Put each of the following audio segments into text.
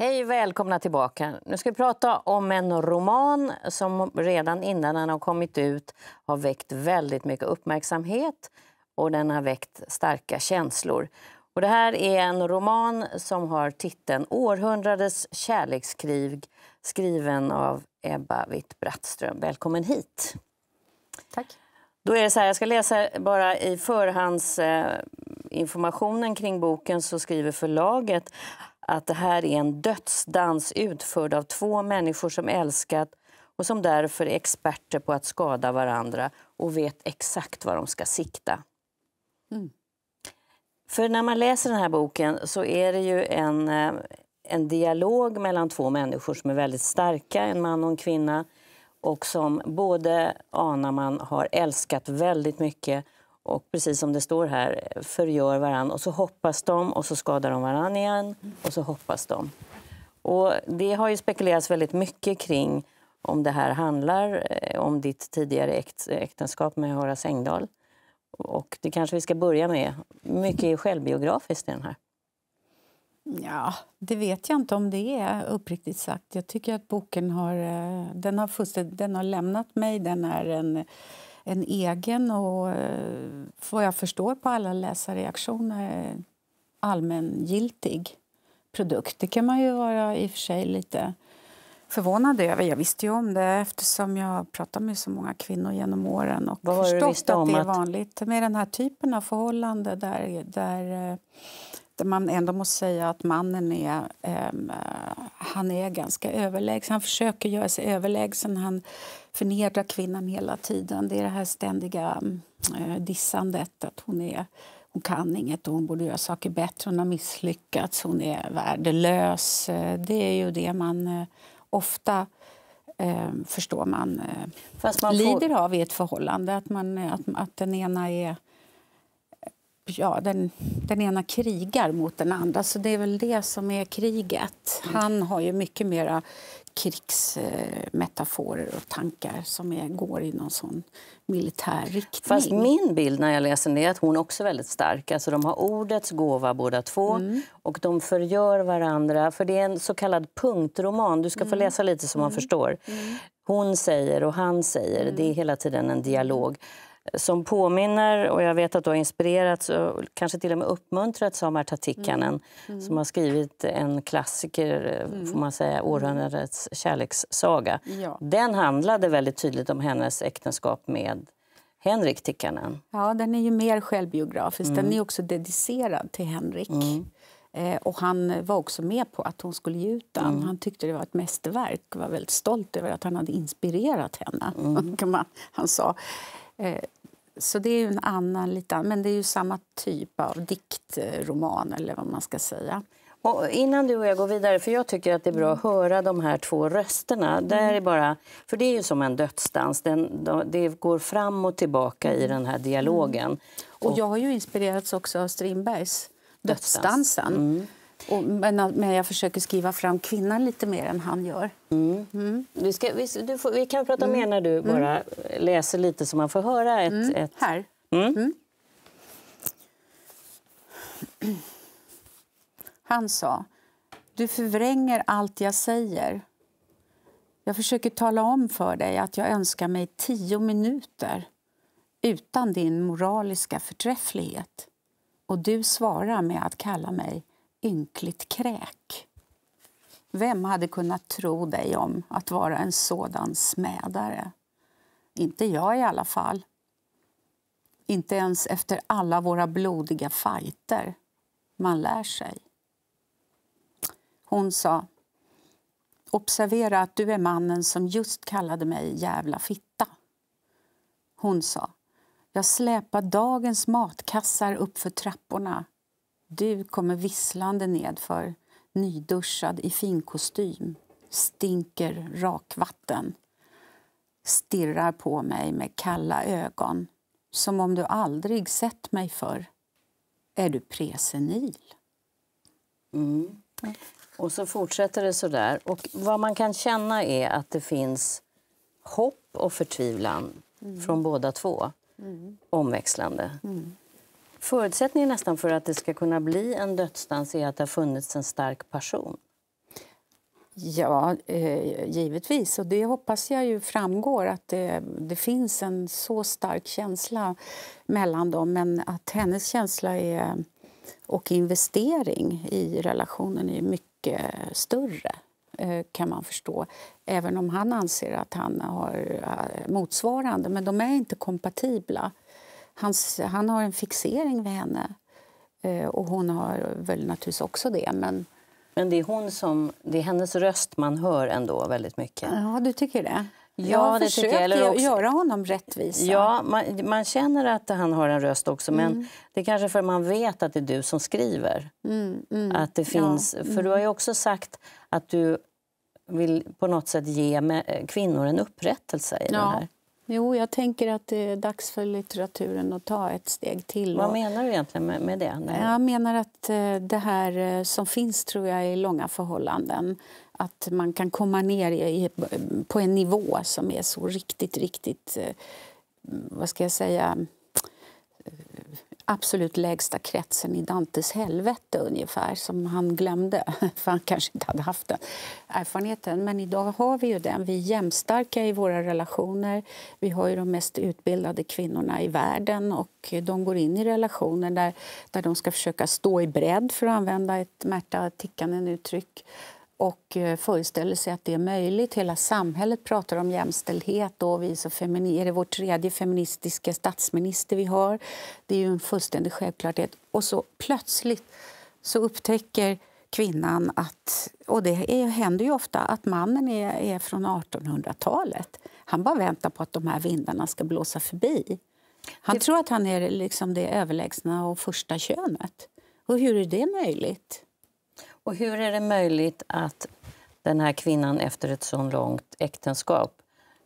Hej välkomna tillbaka. Nu ska vi prata om en roman som redan innan den har kommit ut har väckt väldigt mycket uppmärksamhet och den har väckt starka känslor. Och det här är en roman som har titeln Århundradets kärlekskrig skriven av Ebba Witt-Brattström. Välkommen hit. Tack. Då är det så här, jag ska läsa bara i förhandsinformationen eh, kring boken så skriver förlaget att det här är en dödsdans utförd av två människor som älskat och som därför är experter på att skada varandra och vet exakt var de ska sikta. Mm. För när man läser den här boken så är det ju en, eh, en dialog mellan två människor som är väldigt starka, en man och en kvinna och som både, anar man, har älskat väldigt mycket och precis som det står här, förgör varann och så hoppas de och så skadar de varann igen och så hoppas de. Och det har ju spekulerats väldigt mycket kring om det här handlar eh, om ditt tidigare äktenskap med Horace Engdahl. Och det kanske vi ska börja med. Mycket är självbiografiskt i den här. Ja, det vet jag inte om det är, uppriktigt sagt. Jag tycker att boken har, eh, den har, fullständigt, den har lämnat mig. Den är en en egen och eh, vad jag förstår på alla läsarreaktioner eh, allmängiltig produkt. Det kan man ju vara i och för sig lite förvånad över. Jag visste ju om det eftersom jag pratat med så många kvinnor genom åren och Vad förstått att det är vanligt med den här typen av förhållande där, där eh, där man ändå måste säga att mannen är, um, han är ganska överlägsen. Han försöker göra sig överlägsen. Han förnedrar kvinnan hela tiden. Det är det här ständiga uh, dissandet. Att hon, är, hon kan inget hon borde göra saker bättre. Hon har misslyckats, hon är värdelös. Eh, det är ju det man ofta ehm, förstår man, man lider får... av i ett förhållande. Att, man, att, att den ena är ja, den, den ena krigar mot den andra, så det är väl det som är kriget. Mm. Han har ju mycket mera krigsmetaforer och tankar som är, går i någon sån militär riktning. Fast min bild när jag läser det är att hon också är väldigt stark. Alltså de har ordets gåva båda två mm. och de förgör varandra. För det är en så kallad punktroman. Du ska få mm. läsa lite så man mm. förstår. Mm. Hon säger och han säger. Det är hela tiden en dialog som påminner, och jag vet att du har inspirerats och kanske till och med uppmuntrats av Märta Tikkanen mm. Mm. som har skrivit en klassiker, eh, mm. får man säga, mm. århundradets kärlekssaga. Ja. Den handlade väldigt tydligt om hennes äktenskap med Henrik Tikkanen. Ja, den är ju mer självbiografisk. Den mm. är också dedicerad till Henrik. Mm. Eh, och han var också med på att hon skulle ge ut den. Han tyckte det var ett mästerverk och var väldigt stolt över att han hade inspirerat henne. han sa. Eh, så det är en annan, lite, men det är ju samma typ av diktroman eh, eller vad man ska säga. Och innan du och jag går vidare, för jag tycker att det är bra att höra de här två rösterna. Där är mm. bara, för det är ju som en dödsdans, den, det går fram och tillbaka i den här dialogen. Mm. Och jag har ju inspirerats också av Strindbergs Dödsdansen. Mm. Och, men, men jag försöker skriva fram kvinnan lite mer än han gör. Mm. Mm. Du ska, vi, du får, vi, kan prata mm. mer när du mm. bara läser lite så man får höra ett... Mm. ett... Här. Mm. Han sa, du förvränger allt jag säger. Jag försöker tala om för dig att jag önskar mig tio minuter utan din moraliska förträfflighet. Och du svarar med att kalla mig ynkligt kräk. Vem hade kunnat tro dig om att vara en sådan smädare? Inte jag i alla fall. Inte ens efter alla våra blodiga fajter. Man lär sig. Hon sa Observera att du är mannen som just kallade mig jävla fitta. Hon sa Jag släpar dagens matkassar upp för trapporna du kommer visslande nedför, nyduschad i finkostym, stinker rakvatten. Stirrar på mig med kalla ögon, som om du aldrig sett mig förr. Är du presenil? Mm. Och så fortsätter det så där. Och vad man kan känna är att det finns hopp och förtvivlan mm. från båda två, mm. omväxlande. Mm. Förutsättningen nästan för att det ska kunna bli en dödsdans är att det har funnits en stark passion. Ja, eh, givetvis. Och det hoppas jag ju framgår att det, eh, det, finns en så stark känsla mellan dem. Men att hennes känsla är, och investering i relationen är mycket större eh, kan man förstå, även om han anser att han har eh, motsvarande. Men de är inte kompatibla. Hans, han har en fixering vid henne. Eh, och hon har väl naturligtvis också det. Men, men det, är hon som, det är hennes röst man hör ändå väldigt mycket. Ja, du tycker det? Ja, jag har det försökt jag, också, göra honom rättvisa. Ja, man, man, känner att han har en röst också, men mm. det är kanske för att man vet att det är du som skriver. Mm, mm, att det finns, ja, För du har ju mm. också sagt att du vill på något sätt ge kvinnor en upprättelse i ja. den här. Jo, jag tänker att det är dags för litteraturen att ta ett steg till. Vad menar du egentligen med, med det? Nej. Jag menar att eh, det här eh, som finns tror jag i långa förhållanden att man kan komma ner i, på en nivå som är så riktigt, riktigt eh, vad ska jag säga, absolut lägsta kretsen i Dantes helvete ungefär som han glömde, för han kanske inte hade haft den erfarenheten. Men idag har vi ju den. Vi är jämnstarka i våra relationer. Vi har ju de mest utbildade kvinnorna i världen och de går in i relationer där, där de ska försöka stå i bredd, för att använda ett Märta Tikkanen-uttryck och eh, föreställer sig att det är möjligt. Hela samhället pratar om jämställdhet. Och vi så är det vår tredje feministiska statsminister vi har. Det är ju en fullständig självklarhet. Och så plötsligt så upptäcker kvinnan att... Och det är, händer ju ofta att mannen är, är från 1800-talet. Han bara väntar på att de här vindarna ska blåsa förbi. Han det... tror att han är liksom det överlägsna och första könet. Och hur är det möjligt? Och hur är det möjligt att den här kvinnan efter ett så långt äktenskap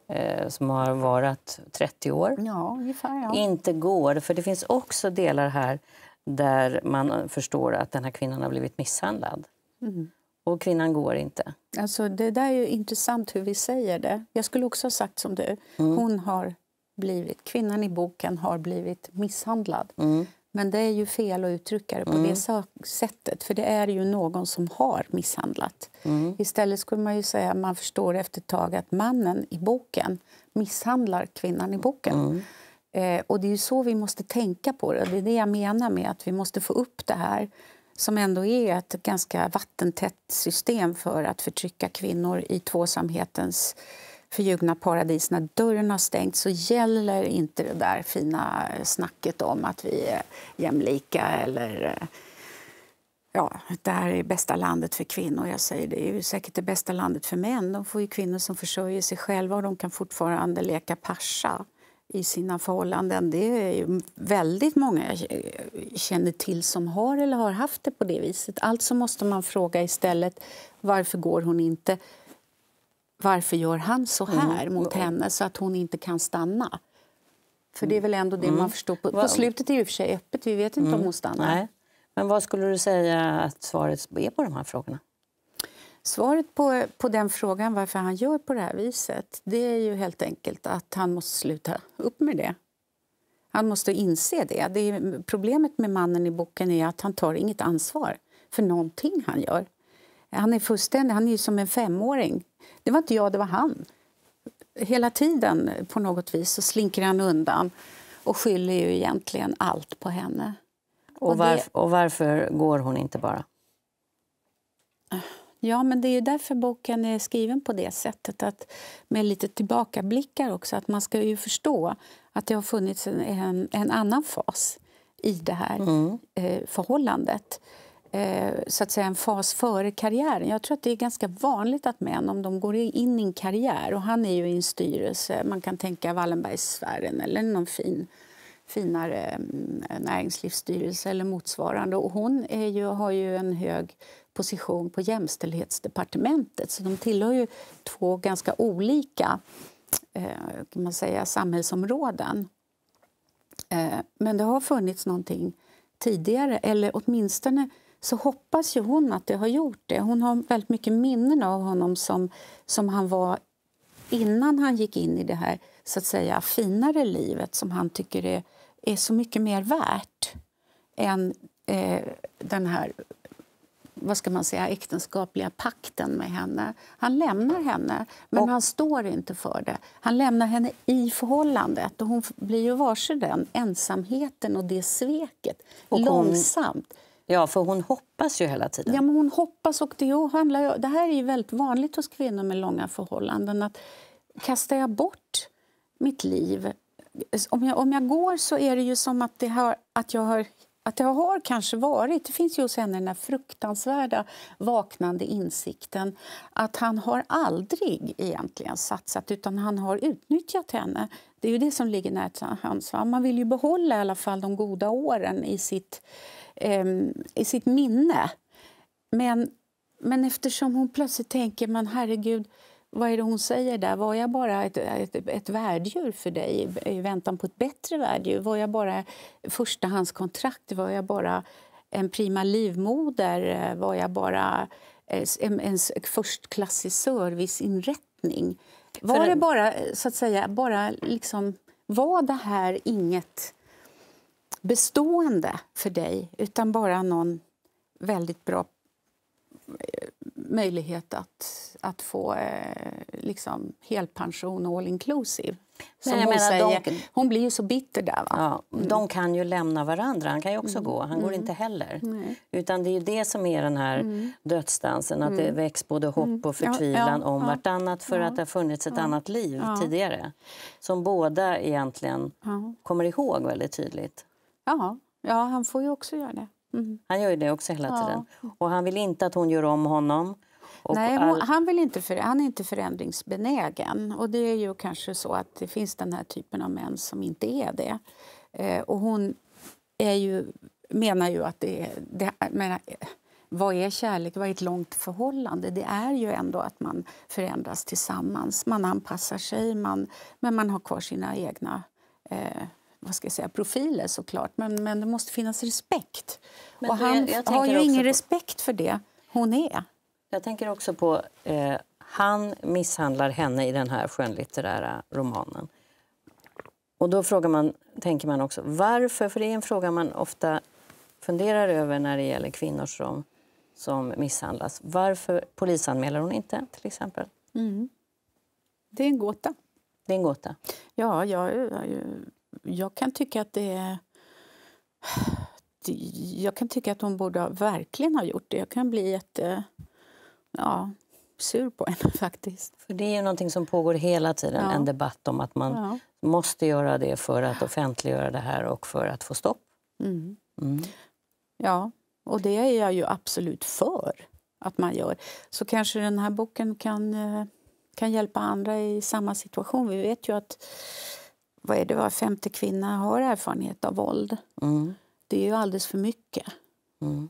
eh, som har varit 30 år, ja, ungefär, ja. inte går? För det finns också delar här där man förstår att den här kvinnan har blivit misshandlad. Mm. Och kvinnan går inte. Alltså, det där är intressant hur vi säger det. Jag skulle också ha sagt som du. Mm. Hon har blivit, kvinnan i boken har blivit misshandlad. Mm. Men det är ju fel att uttrycka det på mm. det sättet, för det är ju någon som har misshandlat. Mm. Istället skulle man ju säga att man förstår efter ett tag att mannen i boken misshandlar kvinnan i boken. Mm. Eh, och det är ju så vi måste tänka på det. Det är det jag menar med att vi måste få upp det här som ändå är ett ganska vattentätt system för att förtrycka kvinnor i tvåsamhetens förljugna paradis när dörren har stängt så gäller inte det där fina eh, snacket om att vi är jämlika eller eh, ja, det här är bästa landet för kvinnor. Jag säger det är säkert det bästa landet för män. De får ju kvinnor som försörjer sig själva och de kan fortfarande leka pascha i sina förhållanden. Det är ju väldigt många jag eh, känner till som har eller har haft det på det viset. Alltså måste man fråga istället varför går hon inte varför gör han så mm. här mm. mot henne så att hon inte kan stanna? För det är väl ändå det mm. man förstår. På, på slutet är det i för sig öppet, vi vet inte mm. om hon stannar. Nej. Men vad skulle du säga att svaret är på de här frågorna? Svaret på, på den frågan varför han gör på det här viset det är ju helt enkelt att han måste sluta upp med det. Han måste inse det. det är, problemet med mannen i boken är att han tar inget ansvar för någonting han gör. Han är fullständig, han är som en femåring. Det var inte jag, det var han. Hela tiden på något vis så slinker han undan och skyller ju egentligen allt på henne. Och, och, och varför går hon inte bara? Ja, men det är därför boken är skriven på det sättet, att med lite tillbakablickar också. Att man ska ju förstå att det har funnits en, en, annan fas i det här mm. Eh, förhållandet. Eh, så att säga en fas före karriären. Jag tror att det är ganska vanligt att män, om de går in i en karriär, och han är ju i en styrelse, man kan tänka Wallenbergsfären eller någon fin finare mm, näringslivsstyrelse eller motsvarande. Och hon är ju, har ju en hög position på jämställdhetsdepartementet så de tillhör ju två ganska olika eh, kan man säga, samhällsområden. Eh, men det har funnits någonting tidigare, eller åtminstone så hoppas ju hon att det har gjort det. Hon har väldigt mycket minnen av honom som, som han var innan han gick in i det här så att säga finare livet som han tycker är, är så mycket mer värt än eh, den här vad ska man säga, äktenskapliga pakten med henne. Han lämnar henne, men och, han står inte för det. Han lämnar henne i förhållandet och hon blir ju varse den ensamheten och det sveket. Och hon, Ja, för hon hoppas ju hela tiden. Ja, men hon hoppas och det handlar Det här är ju väldigt vanligt hos kvinnor med långa förhållanden. Att kastar jag bort mitt liv... Om jag, om jag går så är det ju som att, det har, att jag har att det har kanske varit. Det finns ju hos henne den här fruktansvärda vaknande insikten att han har aldrig egentligen satsat, utan han har utnyttjat henne. Det är ju det som ligger nära hans. Man vill ju behålla i alla fall de goda åren i sitt eh, i sitt minne. Men, men eftersom hon plötsligt tänker man herregud, vad är det hon säger där? Var jag bara ett, ett, ett värddjur för dig i väntan på ett bättre värddjur? Var jag bara förstahandskontrakt? Var jag bara en prima livmoder? Var jag bara eh, en, en förstklassig serviceinrättning? Var det bara, så att säga, bara liksom, var det här inget bestående för dig utan bara någon väldigt bra eh, möjlighet att, att få eh, liksom, helpension all inclusive. Som hon, menar, säger, de, hon blir ju så bitter där. Ja, mm. De kan ju lämna varandra. Han kan ju också mm. gå. Han mm. går inte heller. Nej. Utan det är det som är den här mm. dödsdansen. Att det mm. väcks både hopp och förtvivlan ja, ja, om ja. vartannat för att det har funnits ett annat liv tidigare. Som båda egentligen kommer ihåg väldigt tydligt. Ja, ja han får ju också göra det. Mm. Han gör det också hela tiden. Och han vill inte att hon gör om honom. Nej, all... han, vill inte för, han är inte förändringsbenägen. Och det är ju kanske så att det finns den här typen av män som inte är det. Eh, och hon är ju, menar ju att det Det, menar, eh, vad är kärlek? Vad är ett långt förhållande? Det är ju ändå att man förändras tillsammans. Man anpassar sig, man, men man har kvar sina egna eh, vad ska jag säga, profiler såklart, men, men det måste finnas respekt. Men och han jag, jag har ju ingen på... respekt för det hon är. Jag tänker också på, eh, han misshandlar henne i den här skönlitterära romanen. Och då frågar man, tänker man också varför, för det är en fråga man ofta funderar över när det gäller kvinnor som, som misshandlas. Varför polisanmäler hon inte till exempel? Mm. Det är en gåta. Det är en gåta. Ja, jag, jag, jag jag kan tycka att det är... Jag kan tycka att hon borde ha, verkligen ha gjort det. Jag kan bli jätte... Ja, sur på henne faktiskt. För det är ju någonting som pågår hela tiden, ja. en debatt om att man ja. måste göra det för att offentliggöra det här och för att få stopp. Mm. Mm. Ja, och det är jag ju absolut för att man gör. Så kanske den här boken kan, eh, kan hjälpa andra i samma situation. Vi vet ju att vad är det, var femte kvinna har erfarenhet av våld. Mm. Det är ju alldeles för mycket. Mm.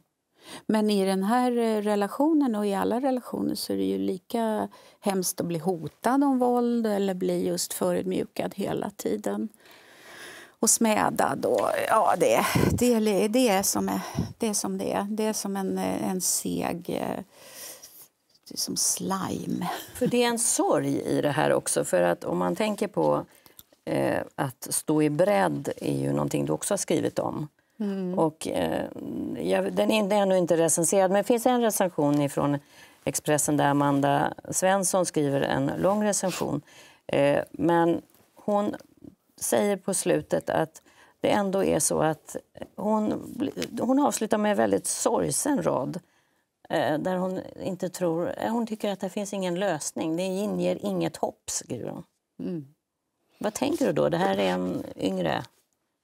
Men i den här eh, relationen och i alla relationer så är det ju lika hemskt att bli hotad om våld eller bli just förödmjukad hela tiden. Och smädad. Och, ja, det, det, det, är som, det är som det är. Det är som en, eh, en seg... Eh, som slime. För Det är en sorg i det här också. För att om man tänker på eh, att stå i bredd är ju någonting du också har skrivit om. Mm. Och, eh, jag, den är ännu inte recenserad, men det finns en recension från Expressen där Amanda Svensson skriver en lång recension. Eh, men hon säger på slutet att det ändå är så att hon, hon avslutar med en väldigt sorgsen rad eh, där hon inte tror... Eh, hon tycker att det finns ingen lösning. Det inger inget hopp, skriver hon. Mm. Vad tänker du då? Det här är en yngre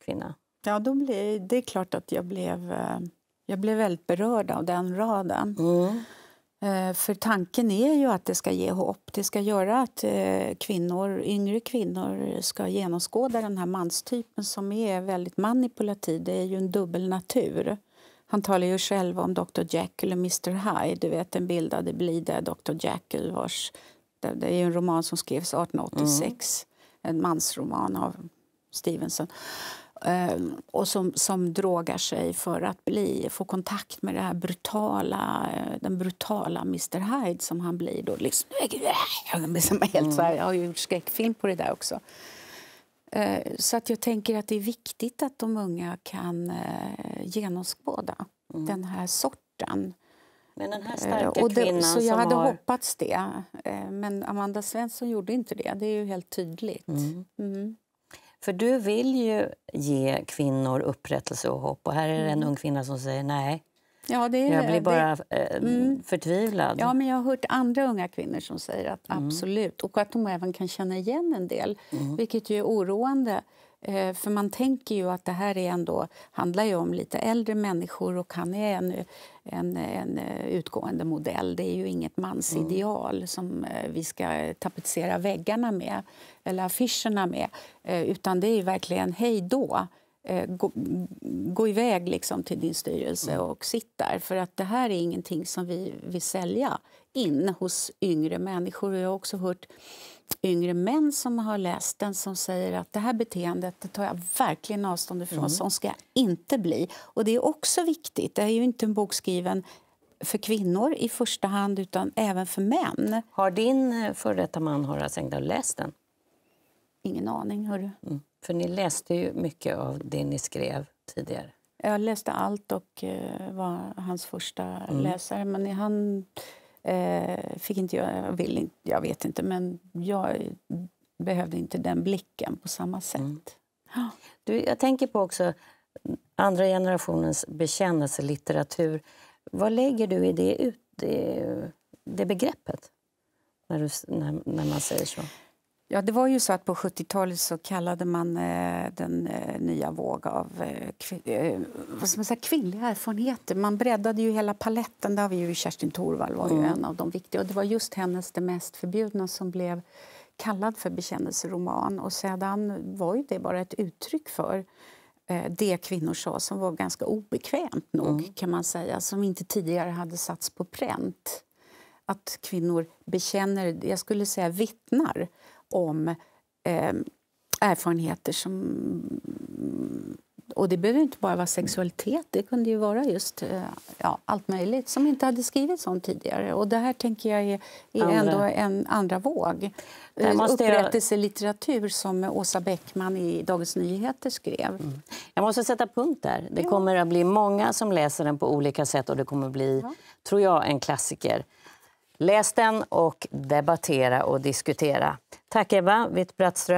kvinna. Ja, då blir, det är klart att jag blev, eh, jag blev väldigt berörd av den raden. Mm. Eh, för tanken är ju att det ska ge hopp. Det ska göra att eh, kvinnor, yngre kvinnor ska genomskåda den här manstypen som är väldigt manipulativ. Det är ju en dubbel natur. Han talar ju själv om Dr Jekyll och Mr Hyde. Du vet den bildade blida Dr Jekyll vars... Det är en roman som skrevs 1886. Mm en mansroman av Stevenson ehm, och som, som drogar sig för att bli, få kontakt med det här brutala, eh, den brutala Mr Hyde som han blir. Då. Liksom, jag, helt så här, mm. jag har ju gjort skräckfilm på det där också. Eh, så att jag tänker att det är viktigt att de unga kan eh, genomskåda mm. den här sorten men den här eh, starka och det, kvinnan Så jag hade har... hoppats det. Eh, men Amanda Svensson gjorde inte det. Det är ju helt tydligt. Mm. Mm. För du vill ju ge kvinnor upprättelse och hopp. Och här är det en mm. ung kvinna som säger nej. Ja, det, jag blir bara det, eh, mm. förtvivlad. Ja, men jag har hört andra unga kvinnor som säger att mm. absolut. Och att de även kan känna igen en del, mm. vilket ju är oroande. Eh, för man tänker ju att det här är ändå, handlar ju om lite äldre människor och han är en, en, en eh, utgående modell. Det är ju inget mansideal mm. som eh, vi ska tapetsera väggarna med eller affischerna med. Utan det är verkligen hej då. Gå, gå iväg liksom till din styrelse mm. och sitt där. För att det här är ingenting som vi vill sälja in hos yngre människor. Jag har också hört yngre män som har läst den som säger att det här beteendet det tar jag verkligen avstånd ifrån. Mm. Sån ska jag inte bli. Och Det är också viktigt. Det är ju inte en bok skriven för kvinnor i första hand, utan även för män. Har din eh, före detta man Horace Engdahl läst den? Ingen aning. Hörru. Mm. För ni läste ju mycket av det ni skrev tidigare. Jag läste allt och eh, var hans första mm. läsare. Men han... läsare Eh, fick inte jag, jag, vill inte, jag vet inte, men jag behövde inte den blicken på samma sätt. Mm. Du, jag tänker på också andra generationens bekännelselitteratur. Vad lägger du i det, det, det begreppet, när, du, när, när man säger så? Ja, det var ju så att på 70-talet så kallade man eh, den eh, nya våg av eh, kvin eh, vad ska man säga, kvinnliga erfarenheter. Man breddade ju hela paletten. Där vi ju Kerstin Thorvall var ju mm. en av de viktiga. Och det var just hennes Det mest förbjudna som blev kallad för bekännelseroman. Och sedan var ju det bara ett uttryck för eh, det kvinnor sa som var ganska obekvämt nog, mm. kan man säga, som inte tidigare hade satts på pränt att kvinnor bekänner, jag skulle säga vittnar om eh, erfarenheter som... Och det behöver inte bara vara sexualitet, det kunde ju vara just eh, ja, allt möjligt som inte hade skrivits om tidigare. Och det här tänker jag är, är ändå en andra våg. Upprättelselitteratur som Åsa Bäckman i Dagens Nyheter skrev. Mm. Jag måste sätta punkt där. Det kommer att bli många som läser den på olika sätt och det kommer att bli, ja. tror jag, en klassiker. Läs den och debattera och diskutera. Tack Ebba Witt-Brattström.